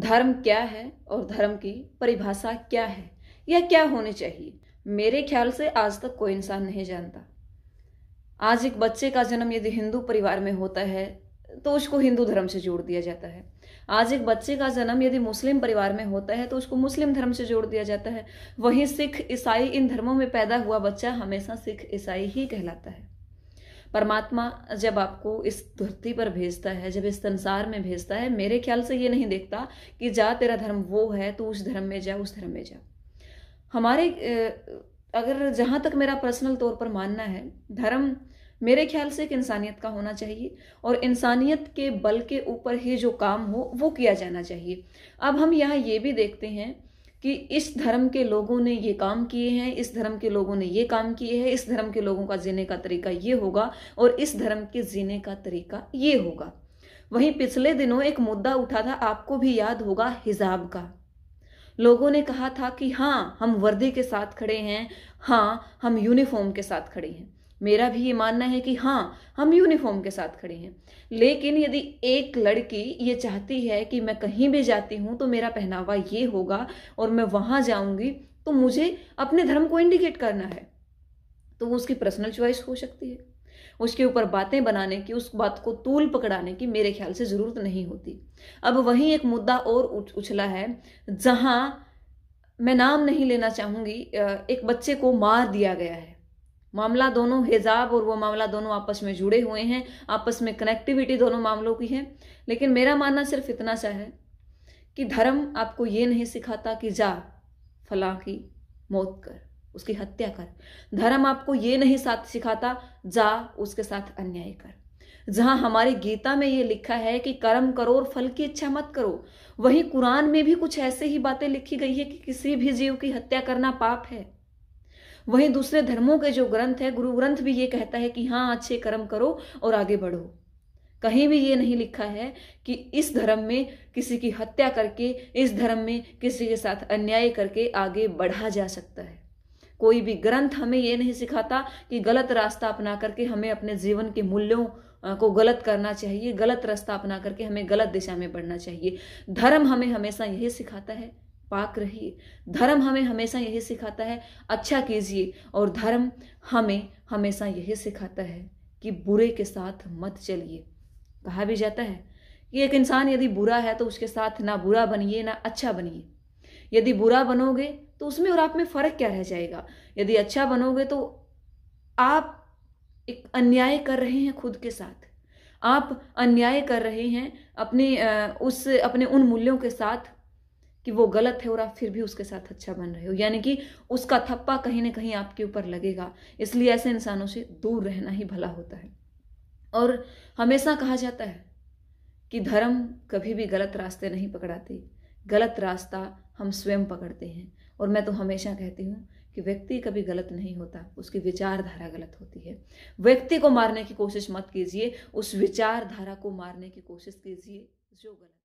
धर्म क्या है और धर्म की परिभाषा क्या है या क्या होनी चाहिए मेरे ख्याल से आज तक कोई इंसान नहीं जानता आज एक बच्चे का जन्म यदि हिंदू परिवार में होता है तो उसको हिंदू धर्म से जोड़ दिया जाता है आज एक बच्चे का जन्म यदि मुस्लिम परिवार में होता है तो उसको मुस्लिम धर्म से जोड़ दिया जाता है वहीं सिख ईसाई इन धर्मों में पैदा हुआ बच्चा हमेशा सिख ईसाई ही कहलाता है परमात्मा जब आपको इस धरती पर भेजता है जब इस संसार में भेजता है मेरे ख्याल से ये नहीं देखता कि जा तेरा धर्म वो है तो उस धर्म में जा उस धर्म में जा हमारे अगर जहाँ तक मेरा पर्सनल तौर पर मानना है धर्म मेरे ख्याल से एक इंसानियत का होना चाहिए और इंसानियत के बल के ऊपर ही जो काम हो वो किया जाना चाहिए अब हम यहाँ ये भी देखते हैं कि इस धर्म के लोगों ने ये काम किए हैं इस धर्म के लोगों ने ये काम किए हैं इस धर्म के लोगों का जीने का तरीका ये होगा और इस धर्म के जीने का तरीका ये होगा वहीं पिछले दिनों एक मुद्दा उठा था आपको भी याद होगा हिजाब का लोगों ने कहा था कि हाँ हम वर्दी के साथ खड़े हैं हाँ हम यूनिफॉर्म के साथ खड़े हैं मेरा भी ये मानना है कि हाँ हम यूनिफॉर्म के साथ खड़े हैं लेकिन यदि एक लड़की ये चाहती है कि मैं कहीं भी जाती हूँ तो मेरा पहनावा ये होगा और मैं वहाँ जाऊँगी तो मुझे अपने धर्म को इंडिकेट करना है तो वो उसकी पर्सनल चॉइस हो सकती है उसके ऊपर बातें बनाने की उस बात को तूल पकड़ाने की मेरे ख्याल से ज़रूरत नहीं होती अब वहीं एक मुद्दा और उछला है जहाँ मैं नाम नहीं लेना चाहूँगी एक बच्चे को मार दिया गया है मामला दोनों हिजाब और वो मामला दोनों आपस में जुड़े हुए हैं आपस में कनेक्टिविटी दोनों मामलों की है लेकिन मेरा मानना सिर्फ इतना सा है कि धर्म आपको ये नहीं सिखाता कि जा फला की मौत कर उसकी हत्या कर धर्म आपको ये नहीं साथ सिखाता जा उसके साथ अन्याय कर जहां हमारी गीता में ये लिखा है कि कर्म करो और फल की इच्छा मत करो वहीं कुरान में भी कुछ ऐसे ही बातें लिखी गई है कि किसी भी जीव की हत्या करना पाप है वहीं दूसरे धर्मों के जो ग्रंथ है गुरु ग्रंथ भी ये कहता है कि हाँ अच्छे कर्म करो और आगे बढ़ो कहीं भी ये नहीं लिखा है कि इस धर्म में किसी की हत्या करके इस धर्म में किसी के साथ अन्याय करके आगे बढ़ा जा सकता है कोई भी ग्रंथ हमें ये नहीं सिखाता कि गलत रास्ता अपना करके हमें अपने जीवन के मूल्यों को गलत करना चाहिए गलत रास्ता अपना करके हमें गलत दिशा में बढ़ना चाहिए धर्म हमें हमेशा यही सिखाता है पाक रहिए धर्म हमें हमेशा यही सिखाता है अच्छा कीजिए और धर्म हमें हमेशा यही सिखाता है कि बुरे के साथ मत चलिए कहा भी जाता है कि एक इंसान यदि बुरा है तो उसके साथ ना बुरा बनिए ना अच्छा बनिए यदि बुरा बनोगे तो उसमें और आप में फ़र्क क्या रह जाएगा यदि अच्छा बनोगे तो आप एक अन्याय कर रहे हैं खुद के साथ आप अन्याय कर रहे हैं अपने उस अपने उन मूल्यों के साथ कि वो गलत है और आप फिर भी उसके साथ अच्छा बन रहे हो यानी कि उसका थप्पा कहीं ना कहीं आपके ऊपर लगेगा इसलिए ऐसे इंसानों से दूर रहना ही भला होता है और हमेशा कहा जाता है कि धर्म कभी भी गलत रास्ते नहीं पकड़ाते गलत रास्ता हम स्वयं पकड़ते हैं और मैं तो हमेशा कहती हूँ कि व्यक्ति कभी गलत नहीं होता उसकी विचारधारा गलत होती है व्यक्ति को मारने की कोशिश मत कीजिए उस विचारधारा को मारने की कोशिश कीजिए जो गलत